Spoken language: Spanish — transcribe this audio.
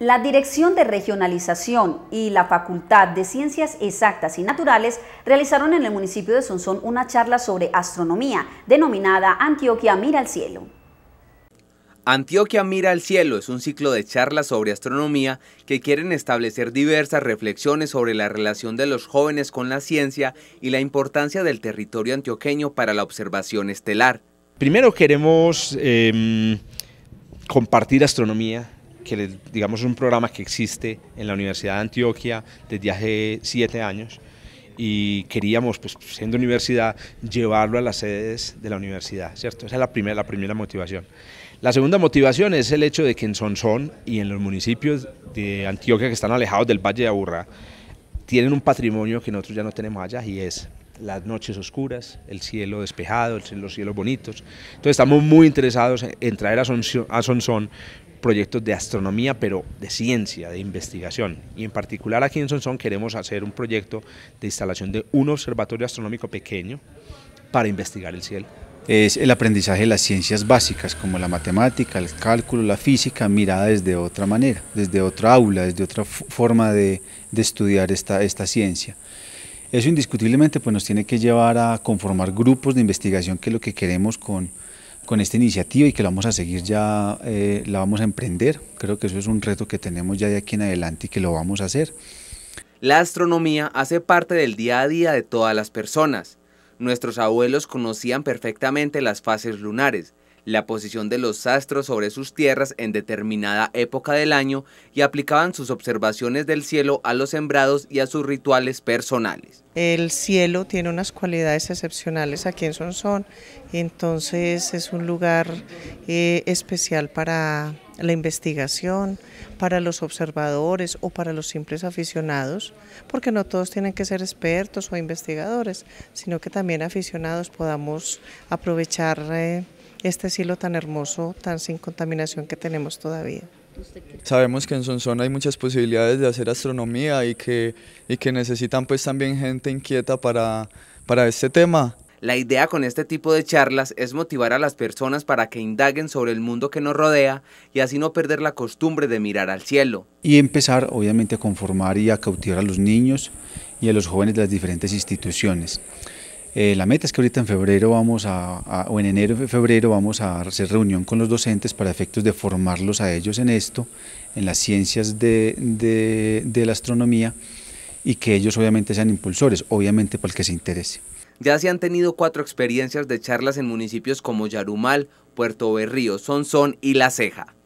La Dirección de Regionalización y la Facultad de Ciencias Exactas y Naturales realizaron en el municipio de Sonsón una charla sobre astronomía denominada Antioquia Mira al Cielo. Antioquia Mira al Cielo es un ciclo de charlas sobre astronomía que quieren establecer diversas reflexiones sobre la relación de los jóvenes con la ciencia y la importancia del territorio antioqueño para la observación estelar. Primero queremos em, compartir astronomía que digamos es un programa que existe en la Universidad de Antioquia desde hace siete años y queríamos, pues siendo universidad, llevarlo a las sedes de la universidad, ¿cierto? Esa es la primera, la primera motivación. La segunda motivación es el hecho de que en Sonsón y en los municipios de Antioquia que están alejados del Valle de Aburrá, tienen un patrimonio que nosotros ya no tenemos allá y es las noches oscuras, el cielo despejado, los cielos bonitos. Entonces estamos muy interesados en traer a, Sonsón proyectos de astronomía, pero de ciencia, de investigación. Y en particular aquí en Sonsón queremos hacer un proyecto de instalación de un observatorio astronómico pequeño para investigar el cielo. Es el aprendizaje de las ciencias básicas, como la matemática, el cálculo, la física, mirada desde otra manera, desde otra aula, desde otra forma de, de estudiar esta, esta ciencia. Eso indiscutiblemente pues, nos tiene que llevar a conformar grupos de investigación, que es lo que queremos con, con esta iniciativa y que la vamos a seguir ya, eh, la vamos a emprender. Creo que eso es un reto que tenemos ya de aquí en adelante y que lo vamos a hacer. La astronomía hace parte del día a día de todas las personas. Nuestros abuelos conocían perfectamente las fases lunares, la posición de los astros sobre sus tierras en determinada época del año y aplicaban sus observaciones del cielo a los sembrados y a sus rituales personales. El cielo tiene unas cualidades excepcionales aquí en Sonsón, entonces es un lugar eh, especial para la investigación, para los observadores o para los simples aficionados, porque no todos tienen que ser expertos o investigadores, sino que también aficionados podamos aprovechar eh, este cielo tan hermoso, tan sin contaminación que tenemos todavía. Sabemos que en Sonsona hay muchas posibilidades de hacer astronomía y que, y que necesitan pues también gente inquieta para, para este tema. La idea con este tipo de charlas es motivar a las personas para que indaguen sobre el mundo que nos rodea y así no perder la costumbre de mirar al cielo. Y empezar obviamente a conformar y a cautivar a los niños y a los jóvenes de las diferentes instituciones. Eh, la meta es que ahorita en febrero vamos a, o en enero febrero vamos a hacer reunión con los docentes para efectos de formarlos a ellos en esto, en las ciencias de, de la astronomía y que ellos obviamente sean impulsores, obviamente para el que se interese. Ya se han tenido cuatro experiencias de charlas en municipios como Yarumal, Puerto Berrío, Sonsón y La Ceja.